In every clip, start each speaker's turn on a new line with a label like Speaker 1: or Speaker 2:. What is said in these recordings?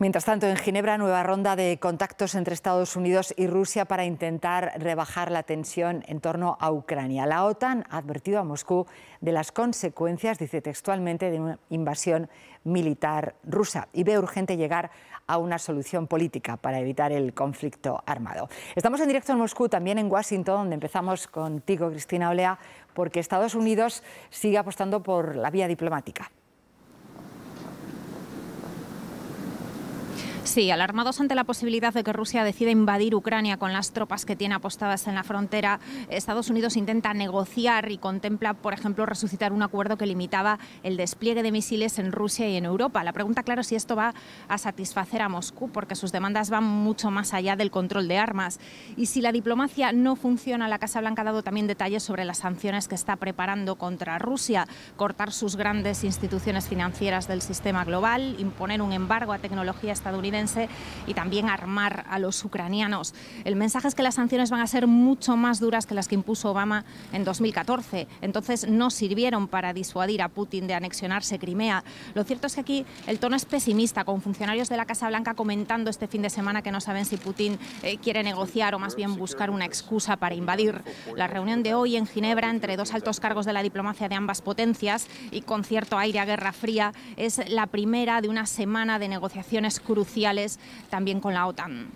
Speaker 1: Mientras tanto, en Ginebra, nueva ronda de contactos entre Estados Unidos y Rusia para intentar rebajar la tensión en torno a Ucrania. La OTAN ha advertido a Moscú de las consecuencias, dice textualmente, de una invasión militar rusa y ve urgente llegar a una solución política para evitar el conflicto armado. Estamos en directo en Moscú, también en Washington, donde empezamos contigo, Cristina Olea, porque Estados Unidos sigue apostando por la vía diplomática.
Speaker 2: Sí, alarmados ante la posibilidad de que Rusia decida invadir Ucrania con las tropas que tiene apostadas en la frontera, Estados Unidos intenta negociar y contempla, por ejemplo, resucitar un acuerdo que limitaba el despliegue de misiles en Rusia y en Europa. La pregunta, claro, es si esto va a satisfacer a Moscú, porque sus demandas van mucho más allá del control de armas. Y si la diplomacia no funciona, la Casa Blanca ha dado también detalles sobre las sanciones que está preparando contra Rusia, cortar sus grandes instituciones financieras del sistema global, imponer un embargo a tecnología estadounidense y también armar a los ucranianos. El mensaje es que las sanciones van a ser mucho más duras que las que impuso Obama en 2014. Entonces no sirvieron para disuadir a Putin de anexionarse Crimea. Lo cierto es que aquí el tono es pesimista, con funcionarios de la Casa Blanca comentando este fin de semana que no saben si Putin eh, quiere negociar o más bien buscar una excusa para invadir. La reunión de hoy en Ginebra entre dos altos cargos de la diplomacia de ambas potencias y con cierto aire a Guerra Fría es la primera de una semana de negociaciones cruciales también con la OTAN.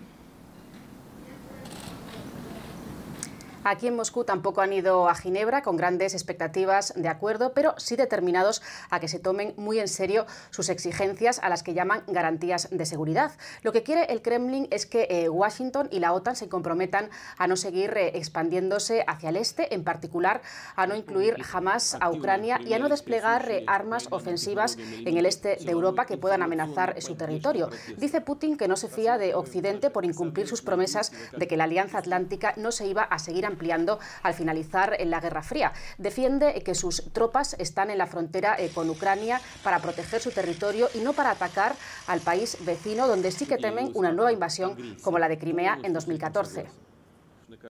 Speaker 3: Aquí en Moscú tampoco han ido a Ginebra con grandes expectativas de acuerdo, pero sí determinados a que se tomen muy en serio sus exigencias a las que llaman garantías de seguridad. Lo que quiere el Kremlin es que eh, Washington y la OTAN se comprometan a no seguir eh, expandiéndose hacia el este, en particular a no incluir jamás a Ucrania y a no desplegar eh, armas ofensivas en el este de Europa que puedan amenazar su territorio. Dice Putin que no se fía de Occidente por incumplir sus promesas de que la Alianza Atlántica no se iba a seguir ampliando ampliando al finalizar la Guerra Fría. Defiende que sus tropas están en la frontera eh, con Ucrania para proteger su territorio y no para atacar al país
Speaker 1: vecino, donde sí que temen una nueva invasión como la de Crimea en 2014.